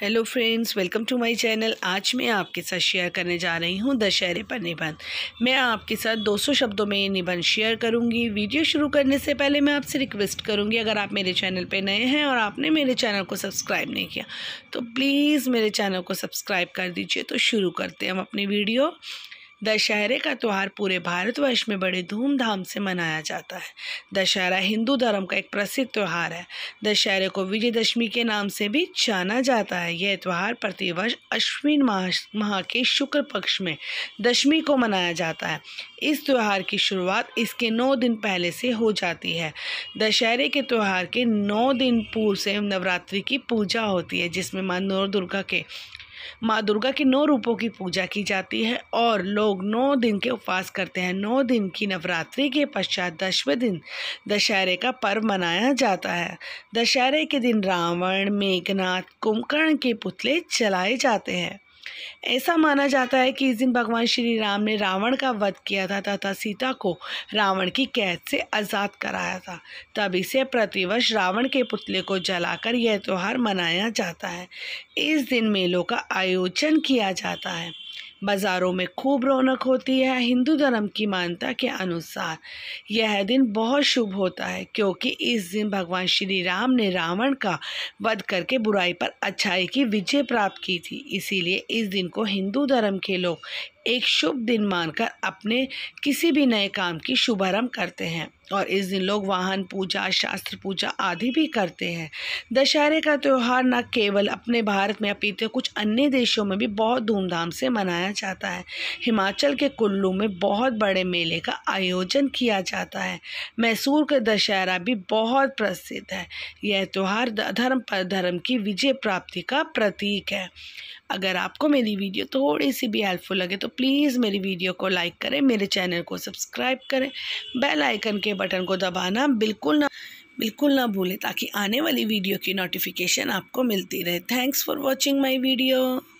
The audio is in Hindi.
hello friends welcome to my channel आज मैं आपके साथ शेयर करने जा रही हूँ दशहरे पर निबंध मैं आपके साथ 200 शब्दों में ये निबंध शेयर करूँगी वीडियो शुरू करने से पहले मैं आपसे रिक्वेस्ट करूँगी अगर आप मेरे चैनल पे नए हैं और आपने मेरे चैनल को सब्सक्राइब नहीं किया तो प्लीज़ मेरे चैनल को सब्सक्राइब कर दीजिए तो शुरू करते हैं हम अपनी वीडियो दशहरे का त्यौहार पूरे भारतवर्ष में बड़े धूमधाम से मनाया जाता है दशहरा हिंदू धर्म का एक प्रसिद्ध त्यौहार है दशहरे को विजयदशमी के नाम से भी जाना जाता है यह त्यौहार प्रतिवर्ष अश्विन माह माह के शुक्ल पक्ष में दशमी को मनाया जाता है इस त्यौहार की शुरुआत इसके नौ दिन पहले से हो जाती है दशहरे के त्यौहार के नौ दिन पूर्व से नवरात्रि की पूजा होती है जिसमें माँ नौ दुर्गा के माँ दुर्गा के नौ रूपों की पूजा की जाती है और लोग नौ दिन के उपवास करते हैं नौ दिन की नवरात्रि के पश्चात दसवें दिन दशहरे का पर्व मनाया जाता है दशहरे के दिन रावण मेघनाथ कुंभकर्ण के पुतले जलाए जाते हैं ऐसा माना जाता है कि इस दिन भगवान श्री राम ने रावण का वध किया था तथा सीता को रावण की कैद से आज़ाद कराया था तब इसे प्रतिवर्ष रावण के पुतले को जलाकर यह त्यौहार मनाया जाता है इस दिन मेलों का आयोजन किया जाता है बाज़ारों में खूब रौनक होती है हिंदू धर्म की मान्यता के अनुसार यह दिन बहुत शुभ होता है क्योंकि इस दिन भगवान श्री राम ने रावण का वध करके बुराई पर अच्छाई की विजय प्राप्त की थी इसीलिए इस दिन को हिंदू धर्म के लोग एक शुभ दिन मानकर अपने किसी भी नए काम की शुभारंभ करते हैं और इस दिन लोग वाहन पूजा शास्त्र पूजा आदि भी करते हैं दशहरे का त्यौहार न केवल अपने भारत में अपीत कुछ अन्य देशों में भी बहुत धूमधाम से मनाया जाता है हिमाचल के कुल्लू में बहुत बड़े मेले का आयोजन किया जाता है मैसूर का दशहरा भी बहुत प्रसिद्ध है यह त्यौहार धर्म पर धर्म की विजय प्राप्ति का प्रतीक है अगर आपको मेरी वीडियो थोड़ी सी भी हेल्पफुल लगे तो प्लीज़ मेरी वीडियो को लाइक करें मेरे चैनल को सब्सक्राइब करें बेल आइकन के बटन को दबाना बिल्कुल ना बिल्कुल ना भूलें ताकि आने वाली वीडियो की नोटिफिकेशन आपको मिलती रहे thanks for watching my video